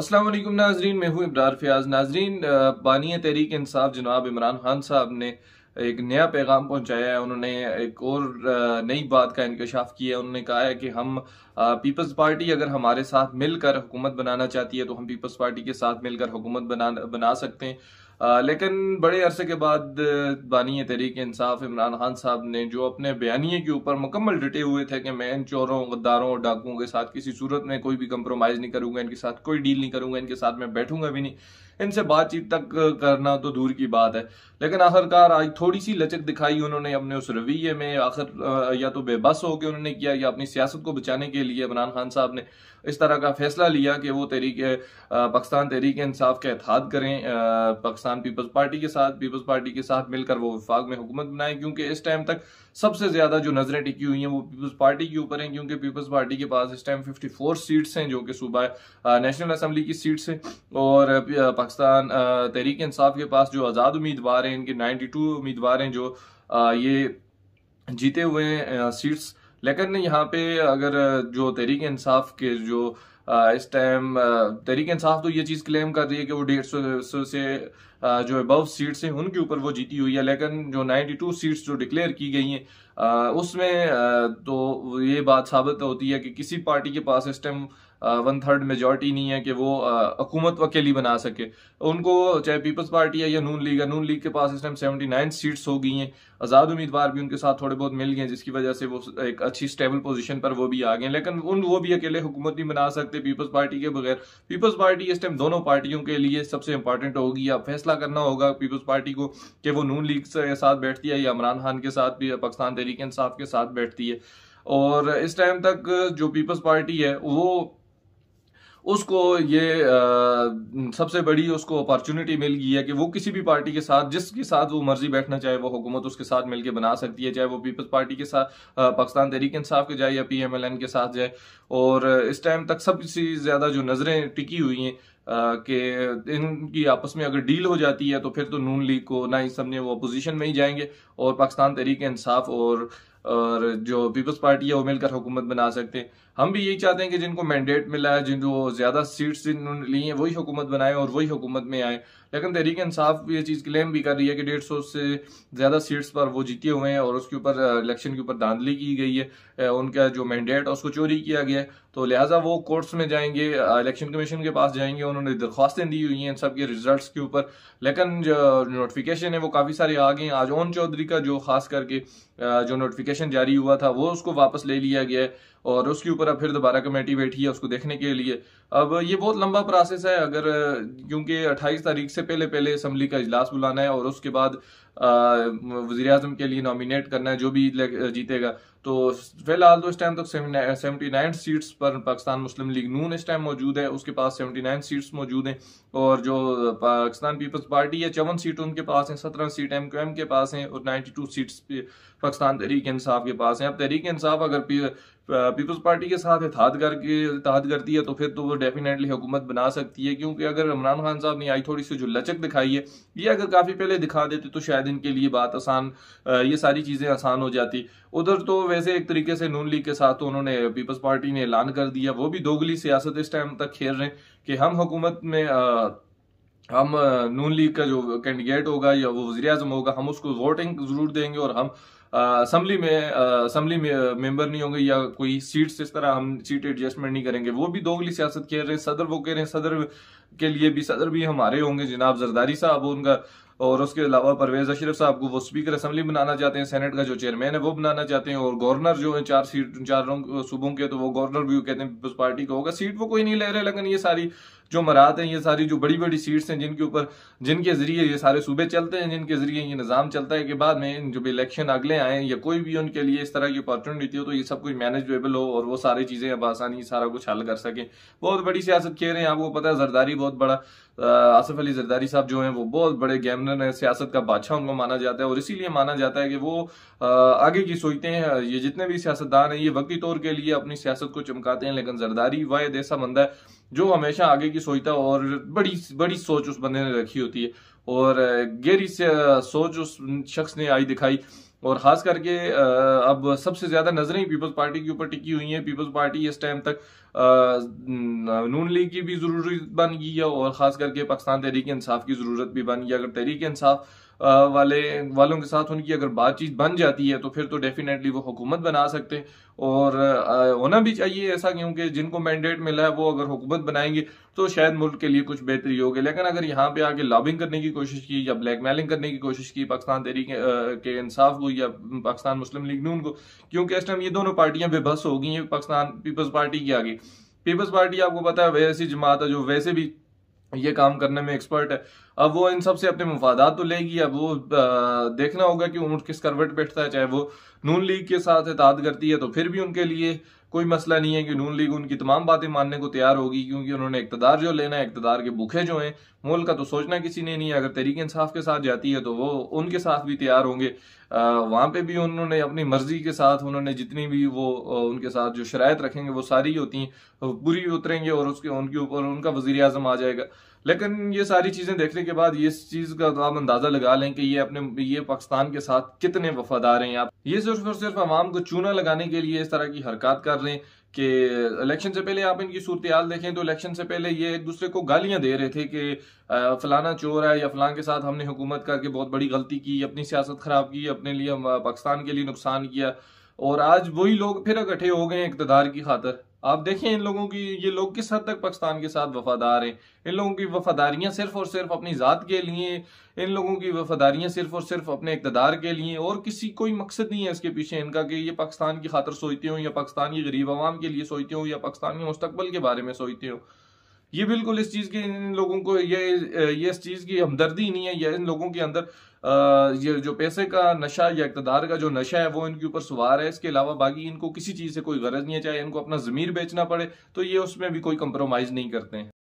अस्सलाम वालेकुम नाजरीन मैं हूँ इब्रार फ़ियाज़ नाजरीन बानी तहरीक इंसाफ जनाब इमरान खान साहब ने एक नया पैगाम पहुंचाया है उन्होंने एक और नई बात का इंकशाफ किया है उन्होंने कहा है कि हम पीपल्स पार्टी अगर हमारे साथ मिलकर हुकूमत बनाना चाहती है तो हम पीपल्स पार्टी के साथ मिलकर हुकूमत बना बना सकते हैं लेकिन बड़े अरसे के बाद बानी तहरीक इंसाफ इमरान खान साहब ने जो अपने बयानी के ऊपर मुकम्मल डटे हुए थे कि मैं इन चोरों गद्दारों और डाकुओं के साथ किसी सूरत में कोई भी कंप्रोमाइज़ नहीं करूँगा इनके साथ कोई डील नहीं करूँगा इनके साथ मैं बैठूंगा भी नहीं इनसे बातचीत तक करना तो दूर की बात है लेकिन आखिरकार आज थोड़ी सी लचक दिखाई उन्होंने अपने उस रवैये में आखिर या तो बेबस होकर उन्होंने किया या अपनी सियासत को बचाने के लिए इमरान खान साहब ने इस तरह का फैसला लिया कि वो तहरीक पाकिस्तान तहरीक इंसाफ का एतहाद करें पाकिस्तान पीपल्स पार्टी के साथ पीपल्स पार्टी के साथ मिलकर वो विफाक में हुकूमत बनाएं क्योंकि इस टाइम तक सबसे ज़्यादा जो नज़रें टिकी हुई हैं वो पीपल्स पार्टी के ऊपर हैं क्योंकि पीपल्स पार्टी के पास इस टाइम फिफ्टी फोर सीट्स हैं जो कि सूबा नेशनल असम्बली की सीट्स हैं और पाकिस्तान तहरीक इंसाफ के पास जो आज़ाद उम्मीदवार हैं इनके 92 उम्मीदवार हैं जो ये जीते हुए सीट्स लेकिन यहाँ पे अगर जो तहरीक इंसाफ के जो इस टाइम तहरीक इंसाफ तो ये चीज़ क्लेम कर रही है कि वो डेढ़ सौ से जो अबव सीट्स हैं उनके ऊपर वो जीती हुई है लेकिन जो 92 सीट्स जो डिक्लेयर की गई हैं उसमें तो ये बात साबित होती है कि किसी पार्टी के पास इस टाइम वन थर्ड मेजॉरिटी नहीं है कि वो हकूमत अकेली बना सके उनको चाहे पीपल्स पार्टी है या नून लीग है नून लीग के पास इस टाइम सेवेंटी नाइन सीट्स हो गई हैं आज़ाद उम्मीदवार भी उनके साथ थोड़े बहुत मिल गए जिसकी वजह से वो एक अच्छी स्टेबल पोजीशन पर वो भी आ गए लेकिन उन वो भी अकेले हुकूमत नहीं बना सकते पीपल्स पार्टी के बगैर पीपल्स पार्टी इस टाइम दोनों पार्टियों के लिए सबसे इंपॉर्टेंट होगी अब फैसला फैसला करना होगा पीपल्स पार्टी को कि वो नून लीग के साथ बैठती है या इमरान खान के साथ भी पाकिस्तान तहरीक इंसाफ के साथ बैठती है और इस टाइम तक जो पीपल्स पार्टी है वो उसको ये आ, सबसे बड़ी उसको अपॉर्चुनिटी मिल गई है कि वो किसी भी पार्टी के साथ जिसके साथ वो मर्जी बैठना चाहे वो हुकूमत उसके साथ मिलकर बना सकती है चाहे वो पीपल्स पार्टी के साथ पाकिस्तान तहरीक इंसाफ के जाए या पी एम एल एन के साथ जाए और इस टाइम तक सबसे ज़्यादा जो नज़रें टिकी हुई हैं कि इनकी आपस में अगर डील हो जाती है तो फिर तो नून लीग को ना ही समझे वो अपोजिशन में ही जाएंगे और पाकिस्तान तहरीक इंसाफ और और जो पीपल्स पार्टी है वो मिलकर हुकूमत बना सकते हैं हम भी यही चाहते हैं कि जिनको मैंडेट मिला है जिन जो ज़्यादा सीट्स जिन्होंने ली हैं वही हुकूमत बनाए और वही हुकूमत में आए लेकिन तहरीक इंसाफ ये चीज़ क्लेम भी कर रही है कि डेढ़ सौ से ज़्यादा सीट्स पर वो जीते हुए हैं और उसके ऊपर इलेक्शन के ऊपर धांधली की गई है उनका जो मैंडेट है उसको चोरी किया गया तो लिहाजा वो कोर्ट्स में जाएंगे इलेक्शन कमीशन के पास जाएंगे उन्होंने दरख्वास्तें दी हुई हैं इन सब के रिजल्ट के ऊपर लेकिन जो नोटिफिकेशन है वो काफ़ी सारे आ गए आज ओन चौधरी का जो खास करके जो नोटिफिकेशन जारी हुआ था वो उसको वापस ले लिया गया है और उसके ऊपर अब फिर दोबारा कमेटी बैठी है उसको देखने के लिए अब ये बहुत लंबा प्रोसेस है अगर क्योंकि 28 तारीख से पहले पहले असम्बली का इजलास बुलाना है और उसके बाद वजी अजम के लिए नॉमिनेट करना है जो भी जीतेगा तो फिलहाल तो इस टाइम तक सेवेंटी नाइन सीट्स पर पाकिस्तान मुस्लिम लीग नून इस टाइम मौजूद है उसके पास सेवेंटी नाइन सीट्स मौजूद हैं और जो पाकिस्तान पीपल्स पार्टी है चौवन सीट उनके पास हैं सत्रह सीट एम क्यू एम के पास हैं और ninety two seats Pakistan Tehreek Insaf के पास हैं अब तहरीक इंसाफ अगर पीपल्स पार्टी के साथ इतिहाद करके इतिहाद करती है तो फिर तो वो डेफिनेटली हुकूमत बना सकती है क्योंकि अगर इमरान खान साहब ने आई थोड़ी सी जो लचक दिखाई है ये अगर काफ़ी पहले दिखा देते तो शायद इनके लिए बात आसान ये सारी चीज़ें आसान हो जाती उधर तो वैसे एक तरीके से नून लीग के साथ तो उन्होंने पीपल्स पार्टी ने ऐलान कर दिया वो भी दोगली सियासत इस टाइम तक खेल रहे हैं कि हम हुकूमत में आ, हम नून लीग का जो कैंडिडेट होगा या वो वजी अजम होगा हम उसको वोटिंग जरूर देंगे और हम असम्बली में असम्बली मेंबर नहीं होंगे या कोई सीट्स इस तरह हम सीट एडजस्टमेंट नहीं करेंगे वो भी दोगली सियासत खेल रहे हैं सदर वो कह रहे हैं सदर के लिए भी सदर भी हमारे होंगे जनाब जरदारी साहब उनका और उसके अलावा परवेज अशरफ साहब को वो स्पीकर असम्बली बनाना चाहते हैं सेनेट का जो चेयरमैन है वो बनाना चाहते हैं और गवर्नर जो है चार सीट चारों सूबों के तो वो गवर्नर भी कहते हैं पीपल्स पार्टी का होगा सीट वो कोई नहीं ले रहे लेकिन ये सारी जो मराहत हैं ये सारी जो बड़ी बड़ी सीट्स हैं जिनके ऊपर जिनके ज़रिए ये सारे सूबे चलते हैं जिनके ज़रिए ये निज़ाम चलता है कि बाद में जो भी इलेक्शन अगले आए या कोई भी उनके लिए इस तरह की अपॉर्चुनिटी हो तो ये सब कुछ मैनेजेबल हो और वो सारी चीज़ें अब आसानी सारा कुछ हल कर सकें बहुत बड़ी सियासत खेल रहे हैं आपको पता है जरदारी बहुत बड़ा आसफ अली जरदारी साहब जो हैं वो बहुत बड़े गैमनर हैं सियासत का बादशाह उनको माना जाता है और इसीलिए माना जाता है कि वो आगे की सोचते हैं ये जितने भी सियासतदान हैं ये वक्ती तौर के लिए अपनी सियासत को चमकाते हैं लेकिन जरदारी वायद ऐसा बंदा है जो हमेशा आगे की सोचता और बड़ी बड़ी सोच उस बंदे ने रखी होती है और गहरी से सोच उस शख्स ने आई दिखाई और ख़ास करके अब सबसे ज़्यादा नज़रें पीपल्स पार्टी के ऊपर टिकी हुई हैं पीपल्स पार्टी इस टाइम तक नून लीग की भी ज़रूरत बन गई है और ख़ास करके पाकिस्तान तहरीक इंसाफ की ज़रूरत भी बन गई अगर तहरीक इंसाफ वाले वालों के साथ उनकी अगर बातचीत बन जाती है तो फिर तो डेफिनेटली वो हुकूमत बना सकते हैं और होना भी चाहिए ऐसा क्योंकि जिनको मैंडेट मिला है वो अगर हुकूमत बनाएंगे तो शायद मुल्क के लिए कुछ बेहतरी होगी लेकिन अगर यहाँ पे आके लॉबिंग करने की कोशिश की या ब्लैक मेलिंग करने की कोशिश की पाकिस्तान तहरीक के इंसाफ को या पाकिस्तान मुस्लिम लीग नून को क्योंकि इस टाइम ये दोनों पार्टियां बेबस हो गई हैं पाकिस्तान पीपल्स पार्टी के आगे पीपल्स पार्टी आपको पता है ऐसी जमात है जो वैसे भी ये काम करने में एक्सपर्ट है अब वो इन सबसे अपने मफादात तो लेगी अब वो देखना होगा कि ऊँट किस करवट बैठता है चाहे वो नून लीग के साथ एताद करती है तो फिर भी उनके लिए कोई मसला नहीं है कि नून लीग उनकी तमाम बातें मानने को तैयार होगी क्योंकि उन्होंने इकतदार जो लेना है इकतदार के भूखे जो हैं मुल्क का तो सोचना किसी ने नहीं है अगर तरीके इंसाफ के साथ जाती है तो वो उनके साथ भी तैयार होंगे वहाँ पे भी उन्होंने अपनी मर्जी के साथ उन्होंने जितनी भी वो उनके साथ जो शराय रखेंगे वो सारी होती हैं बुरी उतरेंगे और उसके उनके ऊपर उनका वजीर अजम आ जाएगा लेकिन ये सारी चीज़ें देखने के बाद इस चीज़ का तो आप अंदाज़ा लगा लें कि ये अपने ये पाकिस्तान के साथ कितने वफादार हैं आप ये सिर्फ और सिर्फ आवाम को चूना लगाने के लिए इस तरह की हरकत कर रहे हैं कि इलेक्शन से पहले आप इनकी सूरत हाल देखें तो इलेक्शन से पहले ये एक दूसरे को गालियां दे रहे थे कि फलाना चोर है या फलान के साथ हमने हुकूमत करके बहुत बड़ी गलती की अपनी सियासत ख़राब की अपने लिए पाकिस्तान के लिए नुकसान किया और आज वही लोग फिर इकट्ठे हो गए इकतदार की खातर आप देखें इन लोगों की ये लोग किस हद तक पाकिस्तान के साथ वफादार हैं इन लोगों की वफादारियां सिर्फ और सिर्फ अपनी ज़ात के लिए इन लोगों की वफादारियां सिर्फ और सिर्फ अपने इकतदार के लिए और किसी कोई मकसद नहीं है इसके पीछे इनका कि ये पाकिस्तान की खातर सोचते हो या पाकिस्तान की गरीब आवाम के लिए सोचते हो या पाकिस्तान के मुस्तबल के बारे में सोचते हो ये बिल्कुल इस चीज़ की इन लोगों को ये ये इस चीज़ की हमदर्दी नहीं है या इन लोगों के अंदर ये जो पैसे का नशा या इकतदार का जो नशा है वो इनके ऊपर सवार है इसके अलावा बाकी इनको किसी चीज़ से कोई गरज नहीं है चाहे इनको अपना ज़मीर बेचना पड़े तो ये उसमें भी कोई कंप्रोमाइज़ नहीं करते हैं